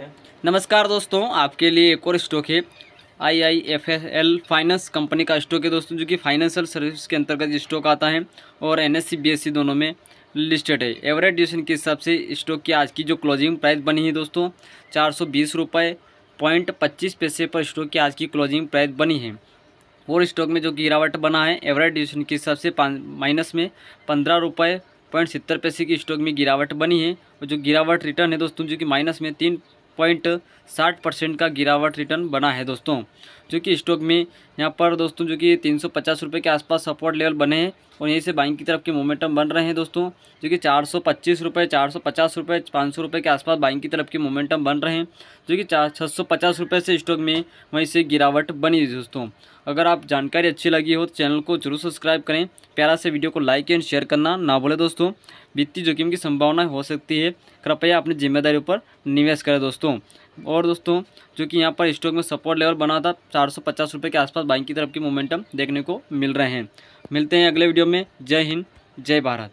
हैं नमस्कार दोस्तों आपके लिए एक और स्टॉक है I I F S L finance company का स्टॉक है दोस्तों जो कि फाइनेंशियल सर्विस के अंतर्गत स्टॉक आता है और N S C B S C दोनों में लिस्टेड है एवरेज ड्यूशन के हिसाब से स्टॉक की आज की जो क्लोजिंग प्राइस बनी है दोस्तों चार सौ बीस रुपये पॉइंट पच्चीस पैसे पर स्टॉक की आज की क्लोजिंग प्राइस बनी है और स्टॉक में जो गिरावट बना है एवरेज ड्यूशन के हिसाब से माइनस में पंद्रह रुपये पॉइंट सत्तर पैसे की स्टॉक में गिरावट बनी है और जो गिरावट रिटर्न है दोस्तों जो कि माइनस में तीन पॉइंट साठ परसेंट का गिरावट रिटर्न बना है दोस्तों जो कि स्टॉक में यहाँ पर दोस्तों जो कि तीन सौ पचास रुपये के आसपास सपोर्ट लेवल बने हैं और यहीं से बाइंग की तरफ के मोमेंटम बन रहे हैं दोस्तों जो कि चार सौ पच्चीस रुपये चार सौ पचास रुपये पाँच सौ रुपये के आसपास बाइंग की तरफ के मोमेंटम बन रहे हैं जो कि चार छः सौ पचास रुपये से स्टॉक में वहीं से गिरावट बनी दोस्तों अगर आप जानकारी अच्छी लगी हो तो चैनल को जरूर सब्सक्राइब करें प्यारा से वीडियो को लाइक एंड शेयर करना ना भूलें दोस्तों वित्तीय जोखिम की संभावना हो सकती है कृपया अपनी जिम्मेदारी पर निवेश करें दोस्तों दोस्तों और दोस्तों जो कि यहाँ पर स्टॉक में सपोर्ट लेवल बना था चार सौ पचास के आसपास बाइक की तरफ की मोमेंटम देखने को मिल रहे हैं मिलते हैं अगले वीडियो में जय हिंद जय भारत